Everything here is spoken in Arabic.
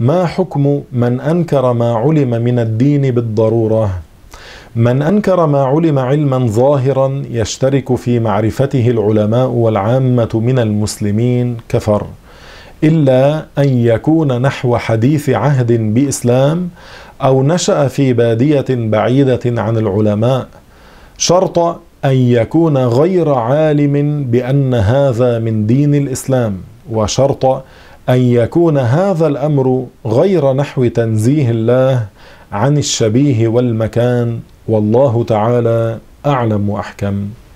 ما حكم من انكر ما علم من الدين بالضروره من انكر ما علم علما ظاهرا يشترك في معرفته العلماء والعامه من المسلمين كفر الا ان يكون نحو حديث عهد باسلام او نشا في باديه بعيده عن العلماء شرط ان يكون غير عالم بان هذا من دين الاسلام وشرط أن يكون هذا الأمر غير نحو تنزيه الله عن الشبيه والمكان والله تعالى أعلم وأحكم